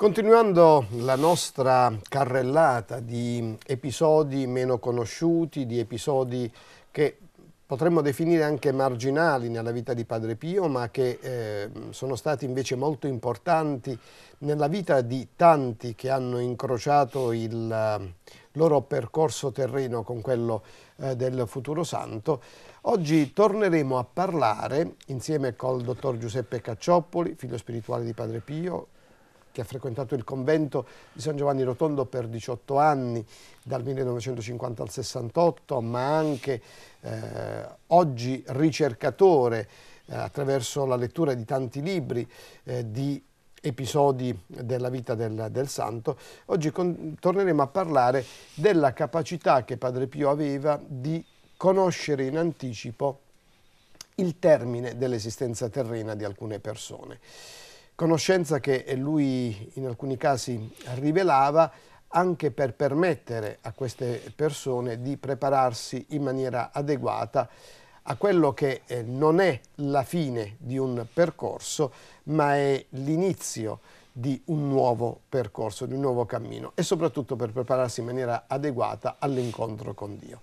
Continuando la nostra carrellata di episodi meno conosciuti, di episodi che potremmo definire anche marginali nella vita di Padre Pio, ma che eh, sono stati invece molto importanti nella vita di tanti che hanno incrociato il eh, loro percorso terreno con quello eh, del futuro santo. Oggi torneremo a parlare insieme col dottor Giuseppe Cacciopoli, figlio spirituale di Padre Pio, che ha frequentato il convento di San Giovanni Rotondo per 18 anni, dal 1950 al 68, ma anche eh, oggi ricercatore eh, attraverso la lettura di tanti libri eh, di episodi della vita del, del santo, oggi con, torneremo a parlare della capacità che Padre Pio aveva di conoscere in anticipo il termine dell'esistenza terrena di alcune persone conoscenza che lui in alcuni casi rivelava anche per permettere a queste persone di prepararsi in maniera adeguata a quello che eh, non è la fine di un percorso, ma è l'inizio di un nuovo percorso, di un nuovo cammino e soprattutto per prepararsi in maniera adeguata all'incontro con Dio.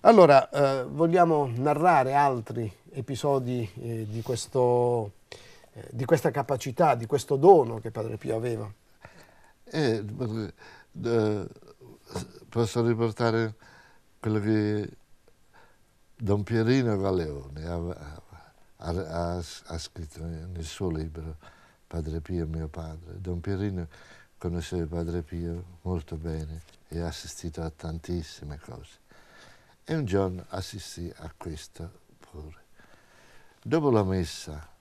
Allora, eh, vogliamo narrare altri episodi eh, di questo di questa capacità, di questo dono che Padre Pio aveva. Eh, posso riportare quello che Don Pierino Galeone ha, ha, ha scritto nel suo libro Padre Pio e mio padre. Don Pierino conosceva Padre Pio molto bene e ha assistito a tantissime cose. E un giorno assistì a questo pure. Dopo la messa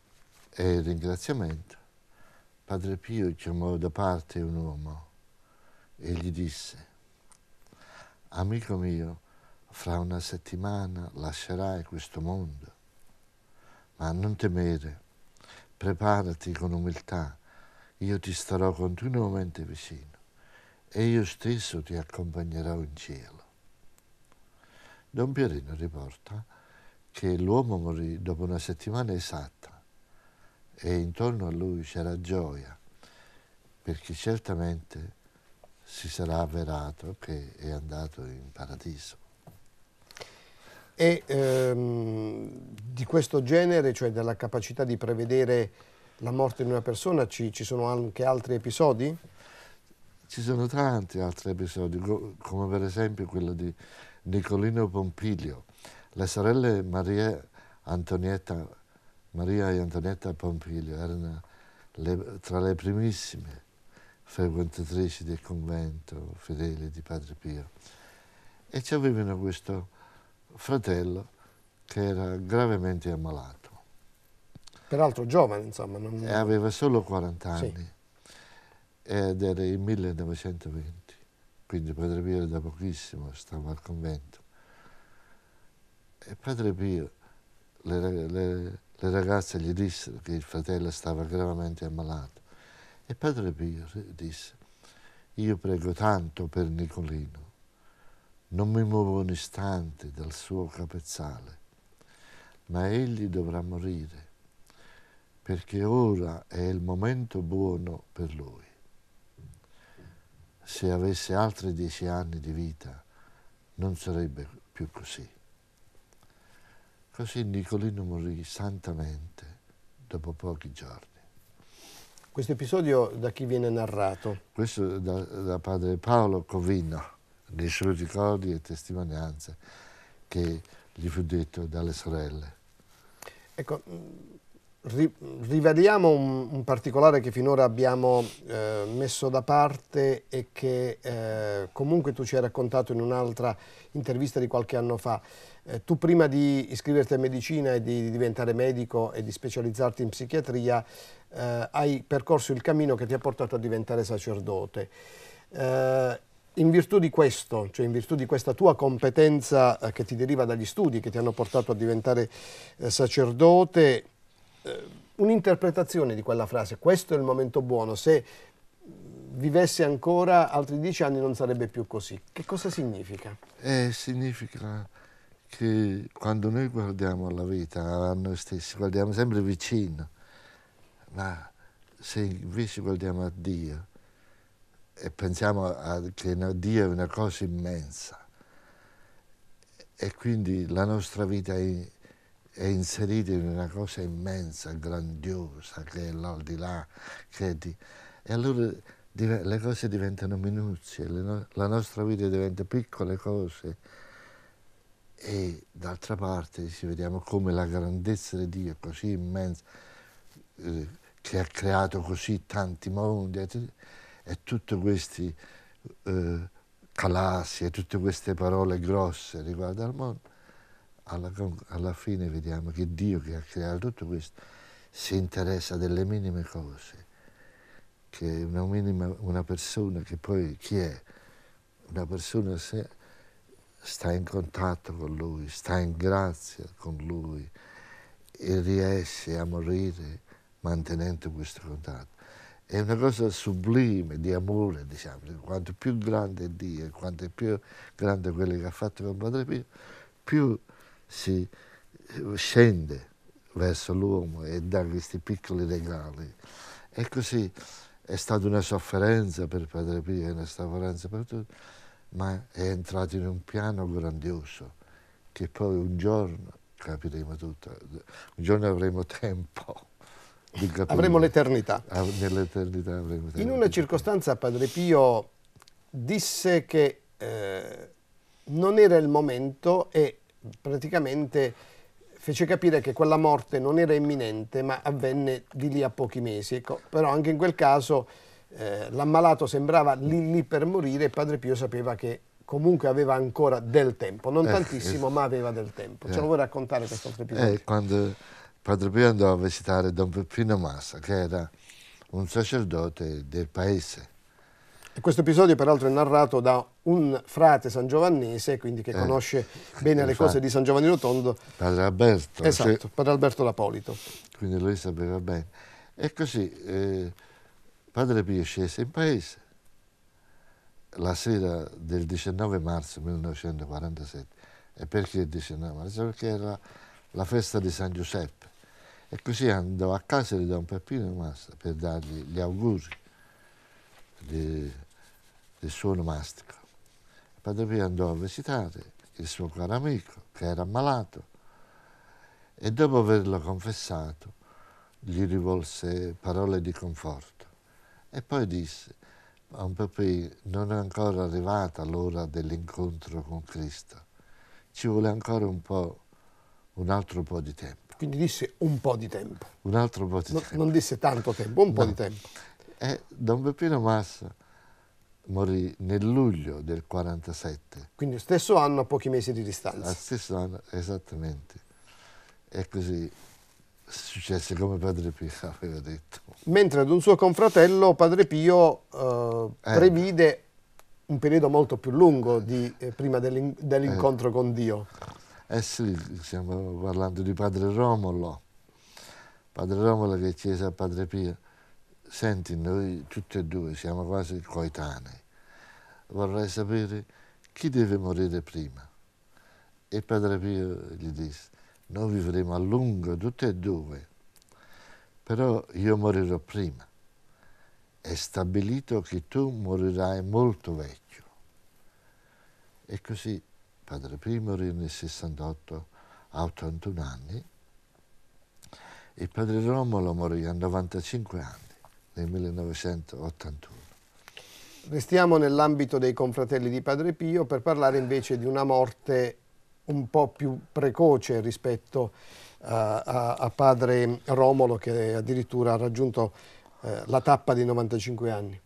e ringraziamento. Padre Pio chiamò da parte un uomo e gli disse, amico mio, fra una settimana lascerai questo mondo, ma non temere, preparati con umiltà, io ti starò continuamente vicino e io stesso ti accompagnerò in cielo. Don Pierino riporta che l'uomo morì dopo una settimana esatta e intorno a lui c'era gioia, perché certamente si sarà avverato che è andato in paradiso. E ehm, di questo genere, cioè della capacità di prevedere la morte di una persona, ci, ci sono anche altri episodi? Ci sono tanti altri episodi, come per esempio quello di Nicolino Pompilio. Le sorelle Maria Antonietta Maria e Antonietta Pompilio erano le, tra le primissime frequentatrici del convento fedeli di Padre Pio e ci avevano questo fratello che era gravemente ammalato. Peraltro giovane, insomma. Non... E aveva solo 40 anni sì. ed era il 1920, quindi Padre Pio da pochissimo, stava al convento. E Padre Pio le, le, le ragazze gli dissero che il fratello stava gravemente ammalato e Padre Pio disse, io prego tanto per Nicolino, non mi muovo un istante dal suo capezzale, ma egli dovrà morire, perché ora è il momento buono per lui. Se avesse altri dieci anni di vita, non sarebbe più così. Così Nicolino morì santamente dopo pochi giorni. Questo episodio da chi viene narrato? Questo da, da padre Paolo Covino, nei suoi ricordi e testimonianze che gli fu detto dalle sorelle. Ecco, rivediamo un, un, particolare che finora abbiamo eh, messo da parte e che eh, comunque tu ci hai raccontato in un'altra intervista di qualche anno fa. Eh, tu prima di iscriverti a medicina e di, di diventare medico e di specializzarti in psichiatria eh, hai percorso il cammino che ti ha portato a diventare sacerdote. Eh, in virtù di questo, cioè in virtù di questa tua competenza eh, che ti deriva dagli studi che ti hanno portato a diventare sacerdote, eh, un'interpretazione di quella frase, questo è il momento buono, se vivesse ancora altri dieci anni non sarebbe più così. Che cosa significa? Eh, significa che quando noi guardiamo la vita, a noi stessi, guardiamo sempre vicino, ma se invece guardiamo a Dio e pensiamo a, che Dio è una cosa immensa e quindi la nostra vita è è inserito in una cosa immensa, grandiosa, che è l'aldilà, che è E allora le cose diventano minuzie, no la nostra vita diventa piccole cose e d'altra parte ci vediamo come la grandezza di Dio è così immensa, eh, che ha creato così tanti mondi e tutte queste eh, calassie, tutte queste parole grosse riguardo al mondo alla, alla fine vediamo che Dio che ha creato tutto questo si interessa delle minime cose, che una, minima, una persona che poi chi è? Una persona se sta in contatto con Lui, sta in grazia con Lui e riesce a morire mantenendo questo contatto. È una cosa sublime di amore, diciamo, quanto più grande è Dio, quanto più grande quello che ha fatto con Padre Pio, più si eh, scende verso l'uomo e dà questi piccoli regali. E così è stata una sofferenza per Padre Pio, una sofferenza per tutti, ma è entrato in un piano grandioso che poi un giorno capiremo tutto, un giorno avremo tempo. Avremo l'eternità. Nell'eternità avremo tempo. In una circostanza Padre Pio disse che eh, non era il momento e praticamente fece capire che quella morte non era imminente ma avvenne di lì a pochi mesi. Ecco, però anche in quel caso eh, l'ammalato sembrava lì lì per morire e Padre Pio sapeva che comunque aveva ancora del tempo, non eh, tantissimo eh, ma aveva del tempo. Ce lo eh. vuoi raccontare questo altro eh, episodio? quando Padre Pio andò a visitare Don Peppino Massa che era un sacerdote del paese questo episodio peraltro è narrato da un frate san giovannese, quindi che eh, conosce bene le cose di San Giovanni Rotondo. Padre Alberto. Esatto, cioè, padre Alberto Lapolito. Quindi lui sapeva bene. E così eh, padre Pio scese in paese la sera del 19 marzo 1947. E perché il 19 marzo? Perché era la festa di San Giuseppe. E così andò a casa di Don Peppino Massa per dargli gli auguri di del suo nomastico. Padre Pio andò a visitare il suo caro amico che era ammalato e dopo averlo confessato gli rivolse parole di conforto e poi disse a un papì non è ancora arrivata l'ora dell'incontro con Cristo ci vuole ancora un po' un altro po' di tempo quindi disse un po' di tempo un altro po' di no, tempo non disse tanto tempo un no. po' di tempo e Don Peppino Massa morì nel luglio del 47. Quindi stesso anno a pochi mesi di distanza. Lo stesso anno, esattamente. E così successe come Padre Pio aveva detto. Mentre ad un suo confratello Padre Pio eh, eh. previde un periodo molto più lungo di, eh, prima dell'incontro dell eh. con Dio. Eh sì, stiamo parlando di Padre Romolo. Padre Romolo che chiese a Padre Pio Senti, noi tutti e due siamo quasi coetanei. Vorrei sapere chi deve morire prima. E Padre Pio gli disse, noi vivremo a lungo tutti e due, però io morirò prima. È stabilito che tu morirai molto vecchio. E così Padre Pio morì nel 68 a 81 anni e Padre Romolo morì a 95 anni nel 1981. Restiamo nell'ambito dei confratelli di Padre Pio per parlare invece di una morte un po' più precoce rispetto uh, a, a, padre Romolo che addirittura ha raggiunto uh, la tappa di 95 anni.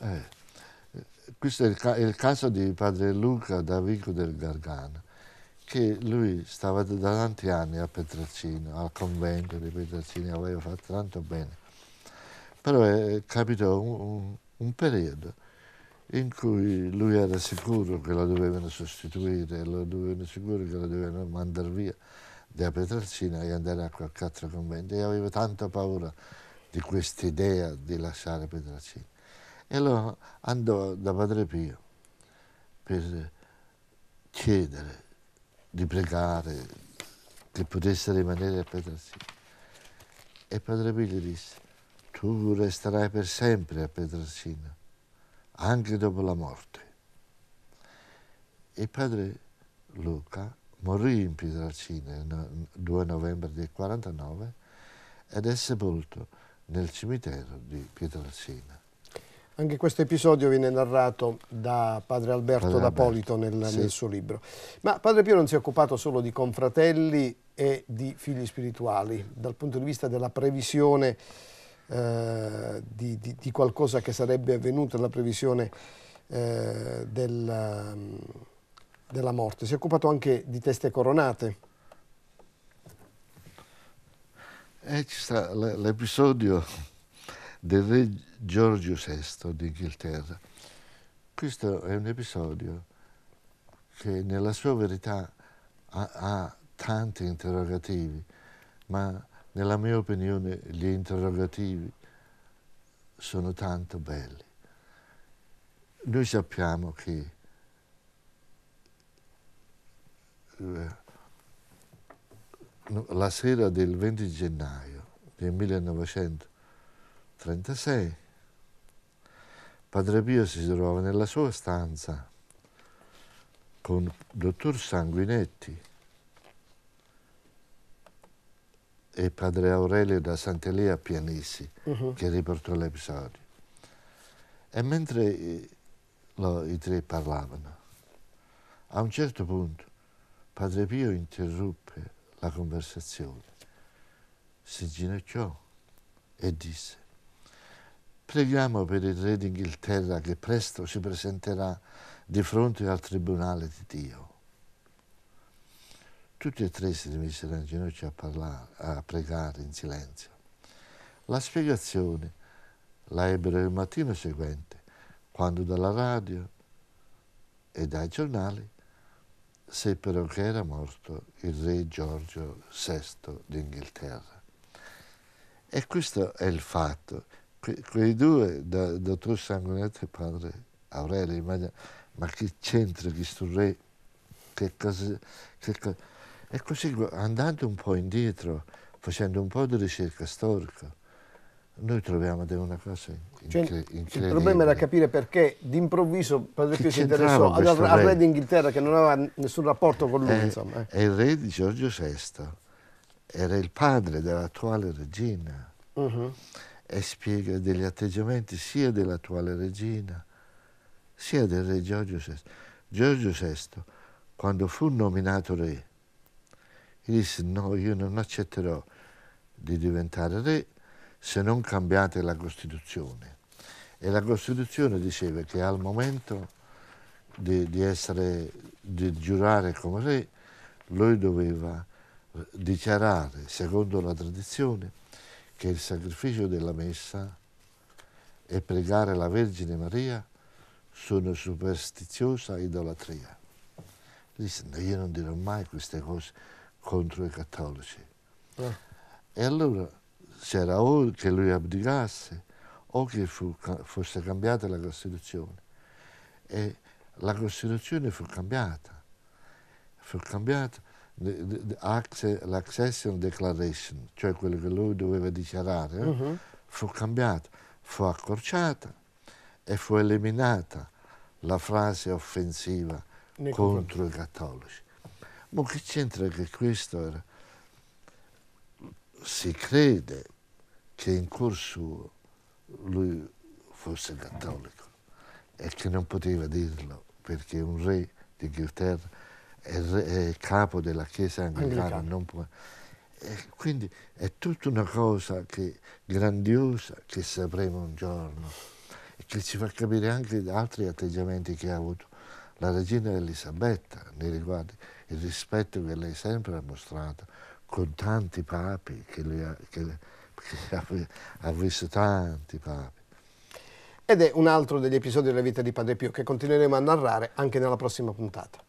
Eh, questo è il, è il, caso di padre Luca Davico del Gargano, che lui stava da tanti anni a Petracino, al convento di Petracino, aveva fatto tanto bene però eh, capitò un, un periodo in cui lui era sicuro che la dovevano sostituire, lo dovevano sicuro che la dovevano mandare via da Petralcina e andare a qualche altro convento e aveva tanta paura di questa idea di lasciare Petralcina. E allora andò da Padre Pio per chiedere, di pregare che potesse rimanere a Petralcina. E Padre Pio gli disse, tu resterai per sempre a Petrasina, anche dopo la morte. Il padre Luca morì in Pietralcina il 2 novembre del 49 ed è sepolto nel cimitero di Pietralcina. Anche questo episodio viene narrato da padre Alberto padre D'Apolito Alberto. Nel, sì. nel, suo libro. Ma padre Pio non si è occupato solo di confratelli e di figli spirituali, dal punto di vista della previsione eh, di, di, di, qualcosa che sarebbe avvenuto nella previsione eh, della, mm, della morte. Si è occupato anche di teste coronate. E eh, ci sta l'episodio del re Giorgio VI d'Inghilterra. Questo è un episodio che nella sua verità ha, ha tanti interrogativi, ma nella mia opinione gli interrogativi sono tanto belli. Noi sappiamo che eh, la sera del 20 gennaio del 1936 Padre Pio si trovava nella sua stanza con il dottor Sanguinetti e padre Aurelio da Sant'Elia a Pianissi, uh-huh. che riportò l'episodio. E mentre lo, i tre parlavano, a un certo punto padre Pio interruppe la conversazione, si ginocchiò e disse, preghiamo per il re d'Inghilterra che presto si presenterà di fronte al tribunale di Dio tutti e tre si rimisero in ginocchio a, parlare, a pregare in silenzio. La spiegazione la ebbero il mattino seguente, quando dalla radio e dai giornali seppero che era morto il re Giorgio VI d'Inghilterra. E questo è il fatto. Que- quei due, da, dottor Sanguinetto e padre Aurelio, ma, ma che c'entra questo re? Che cosa, che cosa? E così andando un po' indietro, facendo un po' di ricerca storica, noi troviamo una cosa cioè, incredibile. Cioè, il problema era capire perché d'improvviso Padre Pio si interessò al, re d'Inghilterra che non aveva nessun rapporto con lui. Eh, eh. il re di Giorgio VI era il padre dell'attuale regina uh mm-hmm. -huh. e spiega degli atteggiamenti sia dell'attuale regina sia del re Giorgio VI. Giorgio VI, quando fu nominato re, e disse no, io non accetterò di diventare re se non cambiate la Costituzione. E la Costituzione diceva che al momento di, di, essere, di giurare come re, lui doveva eh, dichiarare, secondo la tradizione, che il sacrificio della messa e pregare la Vergine Maria sono superstiziosa idolatria. Dice, no, io non dirò mai queste cose, contro i cattolici. Ah. E allora c'era o che lui abdicasse o che fu, fosse cambiata la Costituzione. E la Costituzione fu cambiata, fu cambiata l'accession declaration, cioè quello che lui doveva dichiarare, uh eh, -huh. Mhm. fu cambiata, fu accorciata e fu eliminata la frase offensiva contro i cattolici. Ma che c'entra che questo era? Si crede che in cuor suo lui fosse cattolico e che non poteva dirlo perché un re d'Inghilterra è, re, è capo della Chiesa anglicana, non può... E quindi è tutta una cosa che, grandiosa che sapremo un giorno e che ci fa capire anche altri atteggiamenti che ha avuto la regina Elisabetta nei riguardi, il rispetto che lei sempre ha mostrato con tanti papi, che, ha, che, che ha, ha visto tanti papi. Ed è un altro degli episodi della vita di Padre Pio che continueremo a narrare anche nella prossima puntata.